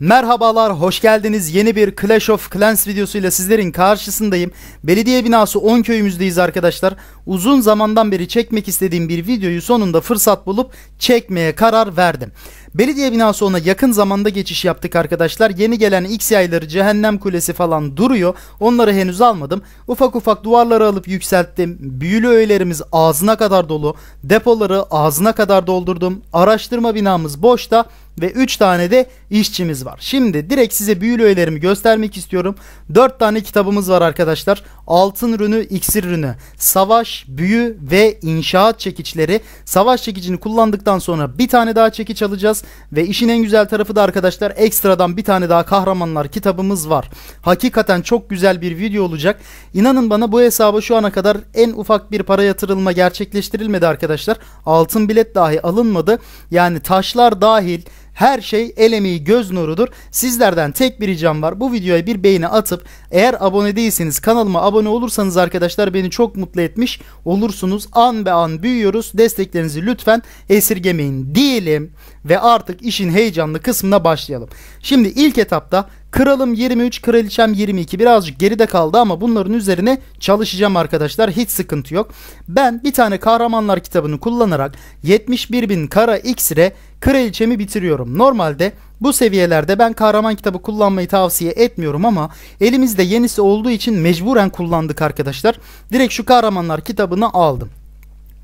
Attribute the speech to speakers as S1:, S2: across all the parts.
S1: Merhabalar, hoş geldiniz. Yeni bir Clash of Clans videosuyla sizlerin karşısındayım. Belediye binası 10 köyümüzdeyiz arkadaşlar. Uzun zamandan beri çekmek istediğim bir videoyu sonunda fırsat bulup çekmeye karar verdim. Belediye binası ona yakın zamanda geçiş yaptık arkadaşlar. Yeni gelen X yayları cehennem kulesi falan duruyor. Onları henüz almadım. Ufak ufak duvarları alıp yükselttim. Büyülü öğelerimiz ağzına kadar dolu. Depoları ağzına kadar doldurdum. Araştırma binamız boşta ve 3 tane de işçimiz var. Şimdi direkt size büyülü öğelerimi göstermek istiyorum. 4 tane kitabımız var arkadaşlar. Altın ürünü, iksir ürünü, savaş, büyü ve inşaat çekiçleri. Savaş çekicini kullandıktan sonra bir tane daha çekiç alacağız. Ve işin en güzel tarafı da arkadaşlar ekstradan bir tane daha kahramanlar kitabımız var. Hakikaten çok güzel bir video olacak. İnanın bana bu hesaba şu ana kadar en ufak bir para yatırılma gerçekleştirilmedi arkadaşlar. Altın bilet dahi alınmadı. Yani taşlar dahil her şey el emeği göz nurudur. Sizlerden tek bir ricam var. Bu videoya bir beğeni atıp eğer abone değilseniz kanalıma abone olursanız arkadaşlar beni çok mutlu etmiş olursunuz. An be an büyüyoruz. Desteklerinizi lütfen esirgemeyin diyelim ve artık işin heyecanlı kısmına başlayalım. Şimdi ilk etapta Kralım 23, kraliçem 22 birazcık geride kaldı ama bunların üzerine çalışacağım arkadaşlar. Hiç sıkıntı yok. Ben bir tane kahramanlar kitabını kullanarak 71 bin kara iksire kraliçemi bitiriyorum. Normalde bu seviyelerde ben kahraman kitabı kullanmayı tavsiye etmiyorum ama elimizde yenisi olduğu için mecburen kullandık arkadaşlar. Direkt şu kahramanlar kitabını aldım.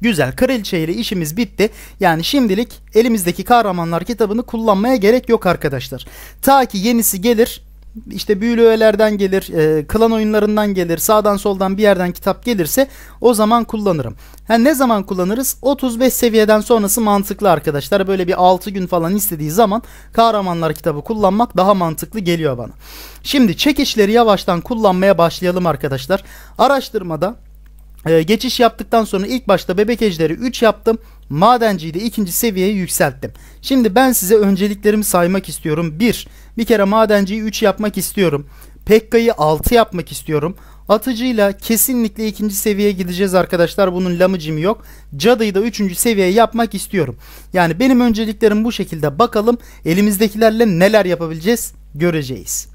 S1: Güzel. Kraliçe ile işimiz bitti. Yani şimdilik elimizdeki kahramanlar kitabını kullanmaya gerek yok arkadaşlar. Ta ki yenisi gelir. İşte büyülü öğelerden gelir, e, klan oyunlarından gelir, sağdan soldan bir yerden kitap gelirse o zaman kullanırım. yani ne zaman kullanırız? 35 seviyeden sonrası mantıklı arkadaşlar. Böyle bir 6 gün falan istediği zaman kahramanlar kitabı kullanmak daha mantıklı geliyor bana. Şimdi çekişleri yavaştan kullanmaya başlayalım arkadaşlar. Araştırmada ee, geçiş yaptıktan sonra ilk başta bebek ejderi 3 yaptım. Madenciyi de ikinci seviyeye yükselttim. Şimdi ben size önceliklerimi saymak istiyorum. 1. Bir kere madenciyi 3 yapmak istiyorum. Pekka'yı 6 yapmak istiyorum. Atıcıyla kesinlikle ikinci seviyeye gideceğiz arkadaşlar. Bunun lamıcım yok. Cadıyı da üçüncü seviyeye yapmak istiyorum. Yani benim önceliklerim bu şekilde. Bakalım elimizdekilerle neler yapabileceğiz göreceğiz.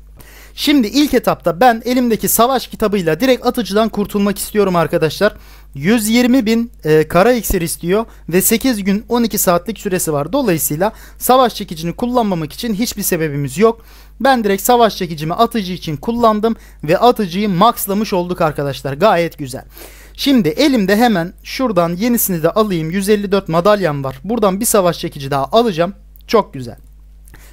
S1: Şimdi ilk etapta ben elimdeki savaş kitabıyla direkt atıcıdan kurtulmak istiyorum arkadaşlar. 120 bin e, kara iksir istiyor ve 8 gün 12 saatlik süresi var. Dolayısıyla savaş çekicini kullanmamak için hiçbir sebebimiz yok. Ben direkt savaş çekicimi atıcı için kullandım ve atıcıyı maxlamış olduk arkadaşlar. Gayet güzel. Şimdi elimde hemen şuradan yenisini de alayım. 154 madalyam var. Buradan bir savaş çekici daha alacağım. Çok güzel.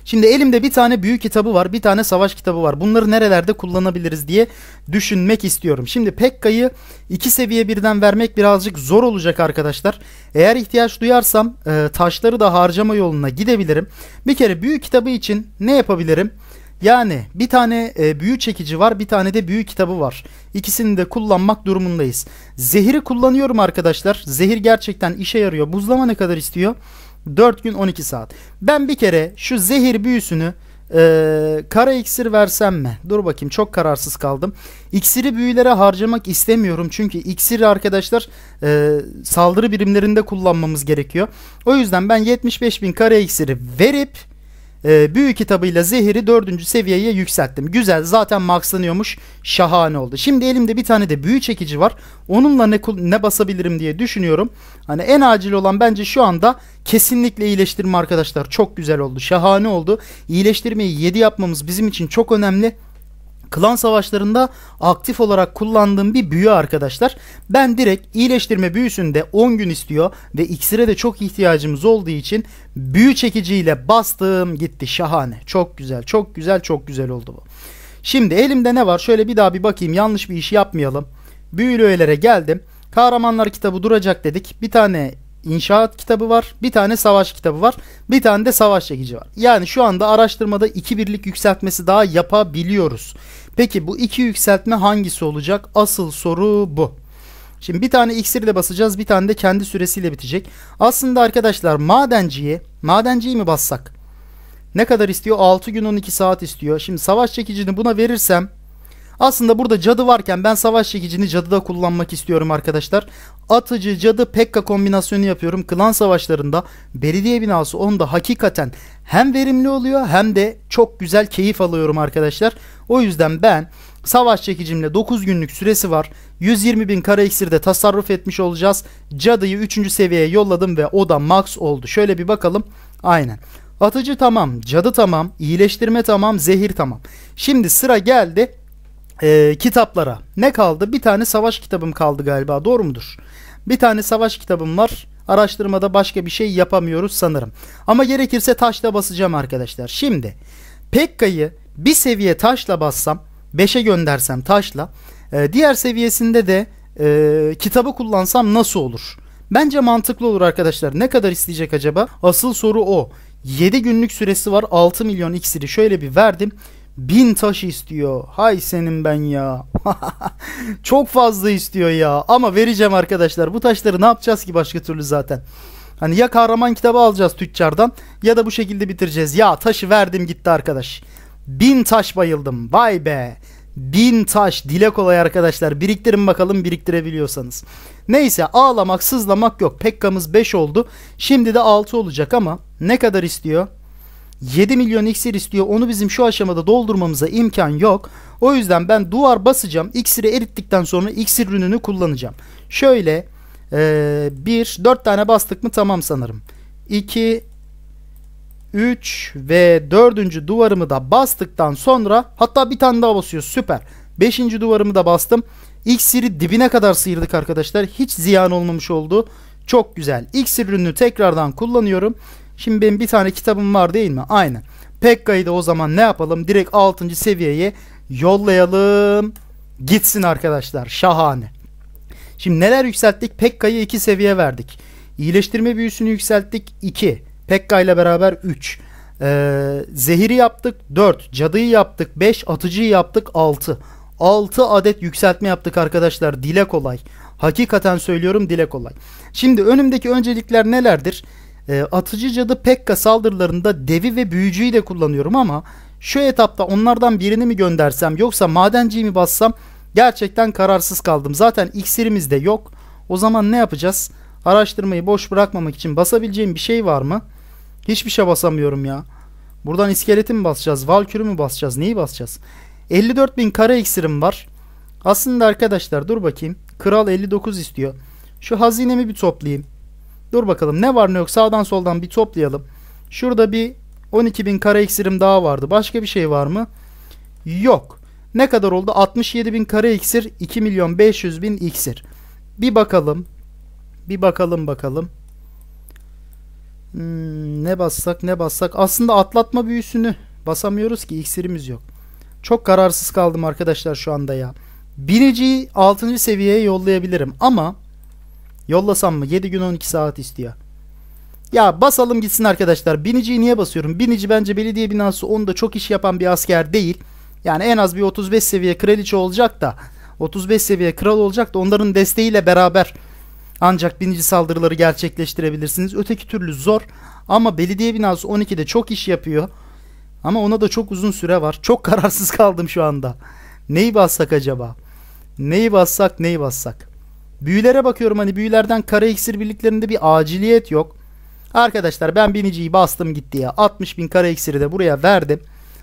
S1: Şimdi elimde bir tane büyük kitabı var, bir tane savaş kitabı var. Bunları nerelerde kullanabiliriz diye düşünmek istiyorum. Şimdi Pekka'yı iki seviye birden vermek birazcık zor olacak arkadaşlar. Eğer ihtiyaç duyarsam e, taşları da harcama yoluna gidebilirim. Bir kere büyük kitabı için ne yapabilirim? Yani bir tane e, büyü çekici var, bir tane de büyü kitabı var. İkisini de kullanmak durumundayız. Zehiri kullanıyorum arkadaşlar. Zehir gerçekten işe yarıyor. Buzlama ne kadar istiyor? 4 gün 12 saat. Ben bir kere şu zehir büyüsünü ee, kara iksir versem mi? Dur bakayım çok kararsız kaldım. İksiri büyülere harcamak istemiyorum. Çünkü iksiri arkadaşlar e, saldırı birimlerinde kullanmamız gerekiyor. O yüzden ben 75 bin kara iksiri verip e, ee, büyü kitabıyla zehiri dördüncü seviyeye yükselttim. Güzel zaten maxlanıyormuş şahane oldu. Şimdi elimde bir tane de büyü çekici var. Onunla ne, ne basabilirim diye düşünüyorum. Hani en acil olan bence şu anda kesinlikle iyileştirme arkadaşlar. Çok güzel oldu şahane oldu. İyileştirmeyi 7 yapmamız bizim için çok önemli klan savaşlarında aktif olarak kullandığım bir büyü arkadaşlar. Ben direkt iyileştirme büyüsünde 10 gün istiyor ve iksire de çok ihtiyacımız olduğu için büyü çekiciyle bastım gitti şahane. Çok güzel çok güzel çok güzel oldu bu. Şimdi elimde ne var şöyle bir daha bir bakayım yanlış bir iş yapmayalım. Büyülü öğelere geldim. Kahramanlar kitabı duracak dedik. Bir tane inşaat kitabı var. Bir tane savaş kitabı var. Bir tane de savaş çekici var. Yani şu anda araştırmada iki birlik yükseltmesi daha yapabiliyoruz. Peki bu iki yükseltme hangisi olacak? Asıl soru bu. Şimdi bir tane iksiri de basacağız. Bir tane de kendi süresiyle bitecek. Aslında arkadaşlar madenciye madenciyi mi bassak? Ne kadar istiyor? 6 gün 12 saat istiyor. Şimdi savaş çekicini buna verirsem aslında burada cadı varken ben savaş çekicini cadıda kullanmak istiyorum arkadaşlar. Atıcı cadı pekka kombinasyonu yapıyorum. Klan savaşlarında belediye binası onda hakikaten hem verimli oluyor hem de çok güzel keyif alıyorum arkadaşlar. O yüzden ben Savaş çekicimle 9 günlük süresi var. 120 bin kara iksirde tasarruf etmiş olacağız. Cadıyı 3. seviyeye yolladım ve o da max oldu. Şöyle bir bakalım. Aynen. Atıcı tamam, cadı tamam, iyileştirme tamam, zehir tamam. Şimdi sıra geldi e, kitaplara. Ne kaldı? Bir tane savaş kitabım kaldı galiba. Doğru mudur? Bir tane savaş kitabım var. Araştırmada başka bir şey yapamıyoruz sanırım. Ama gerekirse taşla basacağım arkadaşlar. Şimdi Pekka'yı bir seviye taşla bassam, 5'e göndersem taşla, e, diğer seviyesinde de e, kitabı kullansam nasıl olur? Bence mantıklı olur arkadaşlar. Ne kadar isteyecek acaba? Asıl soru o. 7 günlük süresi var. 6 milyon iksiri şöyle bir verdim. Bin taş istiyor. Hay senin ben ya. Çok fazla istiyor ya. Ama vereceğim arkadaşlar. Bu taşları ne yapacağız ki başka türlü zaten. Hani ya kahraman kitabı alacağız tüccardan ya da bu şekilde bitireceğiz. Ya taşı verdim gitti arkadaş. Bin taş bayıldım. Vay be. Bin taş dile kolay arkadaşlar. Biriktirin bakalım biriktirebiliyorsanız. Neyse ağlamak sızlamak yok. Pekkamız 5 oldu. Şimdi de 6 olacak ama ne kadar istiyor? 7 milyon iksir istiyor. Onu bizim şu aşamada doldurmamıza imkan yok. O yüzden ben duvar basacağım. İksiri erittikten sonra iksir ürününü kullanacağım. Şöyle 1 ee, 4 tane bastık mı tamam sanırım. 2 3 ve 4. duvarımı da bastıktan sonra hatta bir tane daha basıyor. süper. 5. duvarımı da bastım. İksiri dibine kadar sıyırdık arkadaşlar. Hiç ziyan olmamış oldu. Çok güzel. İksir ürünü tekrardan kullanıyorum. Şimdi benim bir tane kitabım var değil mi? Aynı. Pekka'yı da o zaman ne yapalım? Direkt 6. seviyeye yollayalım. Gitsin arkadaşlar. Şahane. Şimdi neler yükselttik? Pekka'yı 2 seviye verdik. İyileştirme büyüsünü yükselttik 2. Pekka ile beraber 3. Ee, zehiri yaptık 4. Cadıyı yaptık 5. Atıcıyı yaptık 6. 6 adet yükseltme yaptık arkadaşlar. Dile kolay. Hakikaten söylüyorum dile kolay. Şimdi önümdeki öncelikler nelerdir? E, atıcı cadı Pekka saldırılarında devi ve büyücüyü de kullanıyorum ama şu etapta onlardan birini mi göndersem yoksa madenciyi mi bassam gerçekten kararsız kaldım. Zaten iksirimiz de yok. O zaman ne yapacağız? Araştırmayı boş bırakmamak için basabileceğim bir şey var mı? Hiçbir şey basamıyorum ya. Buradan iskeleti mi basacağız? Valkür'ü mü basacağız? Neyi basacağız? 54 bin kara iksirim var. Aslında arkadaşlar dur bakayım. Kral 59 istiyor. Şu hazinemi bir toplayayım. Dur bakalım ne var ne yok sağdan soldan bir toplayalım. Şurada bir 12.000 kara iksirim daha vardı. Başka bir şey var mı? Yok. Ne kadar oldu? 67.000 kara iksir 2 milyon 500 bin iksir. Bir bakalım. Bir bakalım bakalım. Hmm, ne bassak ne bassak. Aslında atlatma büyüsünü basamıyoruz ki iksirimiz yok. Çok kararsız kaldım arkadaşlar şu anda ya. Biniciyi 6. seviyeye yollayabilirim ama Yollasam mı? 7 gün 12 saat istiyor. Ya basalım gitsin arkadaşlar. Biniciyi niye basıyorum? Binici bence belediye binası onda çok iş yapan bir asker değil. Yani en az bir 35 seviye kraliçe olacak da 35 seviye kral olacak da onların desteğiyle beraber ancak binici saldırıları gerçekleştirebilirsiniz. Öteki türlü zor ama belediye binası 12'de çok iş yapıyor. Ama ona da çok uzun süre var. Çok kararsız kaldım şu anda. Neyi bassak acaba? Neyi bassak neyi bassak? Büyülere bakıyorum hani büyülerden kara iksir birliklerinde bir aciliyet yok. Arkadaşlar ben biniciyi bastım gitti ya. 60 bin kara iksiri de buraya verdim.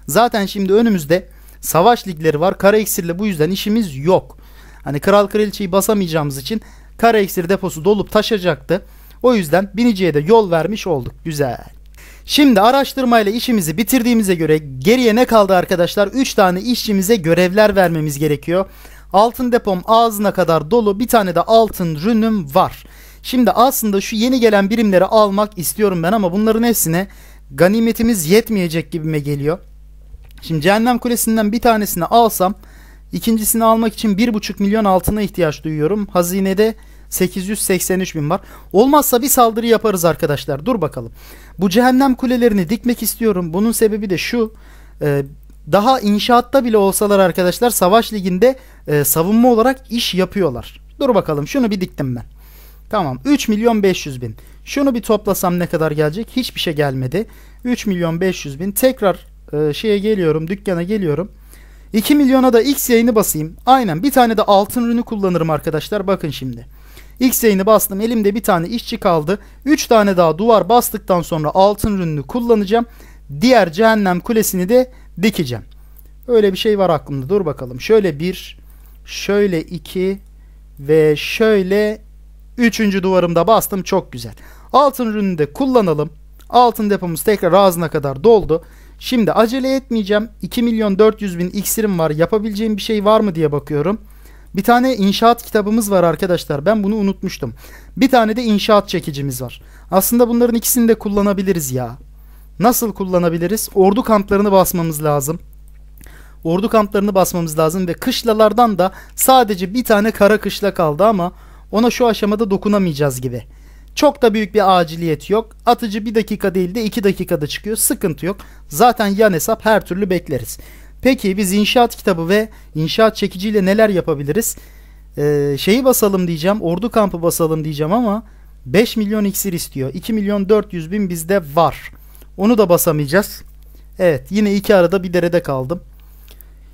S1: Zaten şimdi önümüzde savaş ligleri var. Kara iksirle bu yüzden işimiz yok. Hani kral kraliçeyi basamayacağımız için kara iksir deposu dolup taşacaktı. O yüzden biniciye de yol vermiş olduk. Güzel. Şimdi araştırmayla işimizi bitirdiğimize göre geriye ne kaldı arkadaşlar? 3 tane işçimize görevler vermemiz gerekiyor. Altın depom ağzına kadar dolu. Bir tane de altın rünüm var. Şimdi aslında şu yeni gelen birimleri almak istiyorum ben ama bunların hepsine ganimetimiz yetmeyecek gibime geliyor. Şimdi cehennem kulesinden bir tanesini alsam ikincisini almak için 1,5 milyon altına ihtiyaç duyuyorum. Hazinede 883 bin var. Olmazsa bir saldırı yaparız arkadaşlar. Dur bakalım. Bu cehennem kulelerini dikmek istiyorum. Bunun sebebi de şu. E, daha inşaatta bile olsalar arkadaşlar savaş liginde e, savunma olarak iş yapıyorlar. Dur bakalım şunu bir diktim ben. Tamam 3 milyon 500 bin. Şunu bir toplasam ne kadar gelecek? Hiçbir şey gelmedi. 3 milyon 500 bin. Tekrar e, şeye geliyorum dükkana geliyorum. 2 milyona da X yayını basayım. Aynen bir tane de altın ürünü kullanırım arkadaşlar. Bakın şimdi. X yayını bastım. Elimde bir tane işçi kaldı. 3 tane daha duvar bastıktan sonra altın ürününü kullanacağım. Diğer cehennem kulesini de dikeceğim. Öyle bir şey var aklımda. Dur bakalım. Şöyle bir, şöyle iki ve şöyle üçüncü duvarımda bastım. Çok güzel. Altın ürünü de kullanalım. Altın depomuz tekrar ağzına kadar doldu. Şimdi acele etmeyeceğim. 2 milyon 400 bin iksirim var. Yapabileceğim bir şey var mı diye bakıyorum. Bir tane inşaat kitabımız var arkadaşlar. Ben bunu unutmuştum. Bir tane de inşaat çekicimiz var. Aslında bunların ikisini de kullanabiliriz ya. Nasıl kullanabiliriz? Ordu kamplarını basmamız lazım. Ordu kamplarını basmamız lazım ve kışlalardan da sadece bir tane kara kışla kaldı ama ona şu aşamada dokunamayacağız gibi. Çok da büyük bir aciliyet yok. Atıcı bir dakika değil de iki dakikada çıkıyor. Sıkıntı yok. Zaten yan hesap her türlü bekleriz. Peki biz inşaat kitabı ve inşaat çekiciyle neler yapabiliriz? Ee, şeyi basalım diyeceğim. Ordu kampı basalım diyeceğim ama 5 milyon iksir istiyor. 2 milyon 400 bin bizde var. Onu da basamayacağız. Evet yine iki arada bir derede kaldım.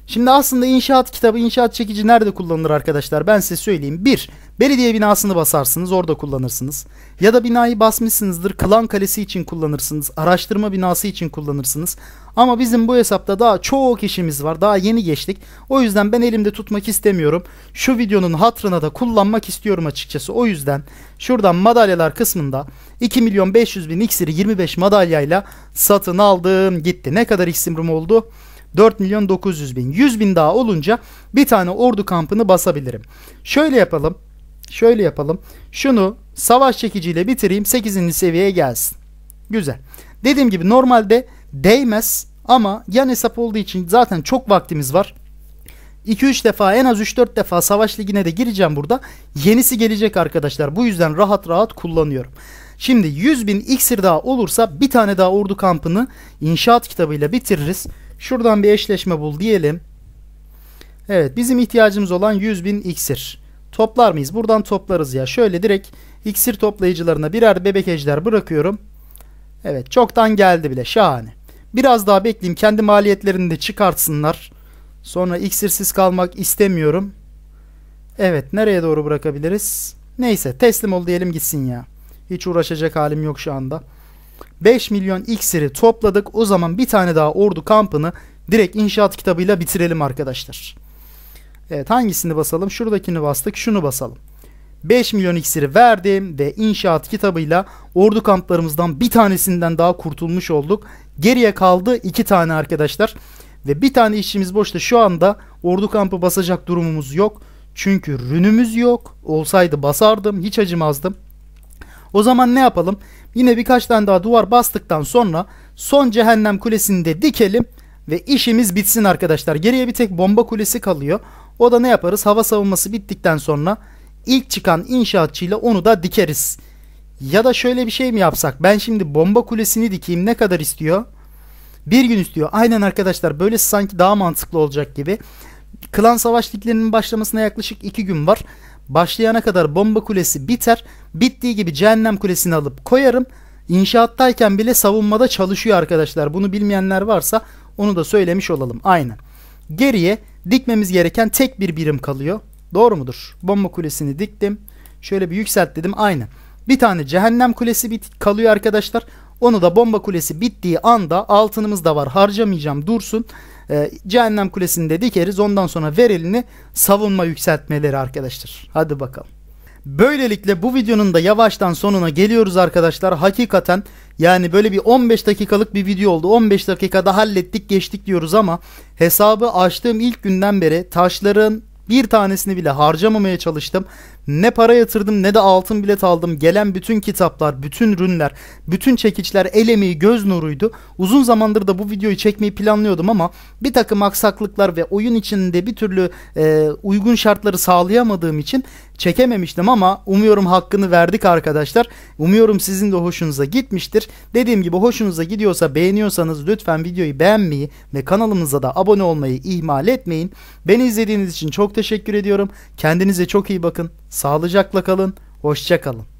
S1: Şimdi aslında inşaat kitabı, inşaat çekici nerede kullanılır arkadaşlar? Ben size söyleyeyim. Bir, belediye binasını basarsınız, orada kullanırsınız. Ya da binayı basmışsınızdır, klan kalesi için kullanırsınız, araştırma binası için kullanırsınız. Ama bizim bu hesapta daha çok işimiz var, daha yeni geçtik. O yüzden ben elimde tutmak istemiyorum. Şu videonun hatrına da kullanmak istiyorum açıkçası. O yüzden şuradan madalyalar kısmında 2 milyon 500 bin iksiri 25 madalyayla satın aldım gitti. Ne kadar iksim oldu? 4 milyon 900 bin. 100 bin daha olunca bir tane ordu kampını basabilirim. Şöyle yapalım. Şöyle yapalım. Şunu savaş çekiciyle bitireyim. 8. seviyeye gelsin. Güzel. Dediğim gibi normalde değmez ama yan hesap olduğu için zaten çok vaktimiz var. 2-3 defa en az 3-4 defa savaş ligine de gireceğim burada. Yenisi gelecek arkadaşlar. Bu yüzden rahat rahat kullanıyorum. Şimdi 100 bin iksir daha olursa bir tane daha ordu kampını inşaat kitabıyla bitiririz. Şuradan bir eşleşme bul diyelim. Evet bizim ihtiyacımız olan 100.000 iksir. Toplar mıyız? Buradan toplarız ya. Şöyle direkt iksir toplayıcılarına birer bebek ejder bırakıyorum. Evet çoktan geldi bile şahane. Biraz daha bekleyeyim kendi maliyetlerini de çıkartsınlar. Sonra iksirsiz kalmak istemiyorum. Evet nereye doğru bırakabiliriz? Neyse teslim ol diyelim gitsin ya. Hiç uğraşacak halim yok şu anda. 5 milyon iksiri topladık. O zaman bir tane daha ordu kampını direkt inşaat kitabıyla bitirelim arkadaşlar. Evet hangisini basalım? Şuradakini bastık. Şunu basalım. 5 milyon iksiri verdim ve inşaat kitabıyla ordu kamplarımızdan bir tanesinden daha kurtulmuş olduk. Geriye kaldı 2 tane arkadaşlar. Ve bir tane işimiz boşta şu anda ordu kampı basacak durumumuz yok. Çünkü rünümüz yok. Olsaydı basardım hiç acımazdım. O zaman ne yapalım? Yine birkaç tane daha duvar bastıktan sonra son cehennem kulesini de dikelim ve işimiz bitsin arkadaşlar. Geriye bir tek bomba kulesi kalıyor. O da ne yaparız? Hava savunması bittikten sonra ilk çıkan inşaatçıyla onu da dikeriz. Ya da şöyle bir şey mi yapsak? Ben şimdi bomba kulesini dikeyim ne kadar istiyor? Bir gün istiyor. Aynen arkadaşlar böyle sanki daha mantıklı olacak gibi. Klan savaşlıklarının başlamasına yaklaşık iki gün var başlayana kadar bomba kulesi biter. Bittiği gibi cehennem kulesini alıp koyarım. İnşaattayken bile savunmada çalışıyor arkadaşlar. Bunu bilmeyenler varsa onu da söylemiş olalım. Aynen. Geriye dikmemiz gereken tek bir birim kalıyor. Doğru mudur? Bomba kulesini diktim. Şöyle bir yükselt dedim. Aynen. Bir tane cehennem kulesi bit kalıyor arkadaşlar. Onu da bomba kulesi bittiği anda altınımız da var harcamayacağım dursun. Ee, cehennem kulesinde dikeriz ondan sonra ver elini savunma yükseltmeleri arkadaşlar. Hadi bakalım. Böylelikle bu videonun da yavaştan sonuna geliyoruz arkadaşlar. Hakikaten yani böyle bir 15 dakikalık bir video oldu. 15 dakikada hallettik geçtik diyoruz ama hesabı açtığım ilk günden beri taşların bir tanesini bile harcamamaya çalıştım. Ne para yatırdım ne de altın bilet aldım. Gelen bütün kitaplar, bütün rünler, bütün çekiçler el emeği, göz nuruydu. Uzun zamandır da bu videoyu çekmeyi planlıyordum ama bir takım aksaklıklar ve oyun içinde bir türlü e, uygun şartları sağlayamadığım için çekememiştim ama umuyorum hakkını verdik arkadaşlar. Umuyorum sizin de hoşunuza gitmiştir. Dediğim gibi hoşunuza gidiyorsa beğeniyorsanız lütfen videoyu beğenmeyi ve kanalımıza da abone olmayı ihmal etmeyin. Beni izlediğiniz için çok teşekkür ediyorum. Kendinize çok iyi bakın. Sağlıcakla kalın. Hoşçakalın.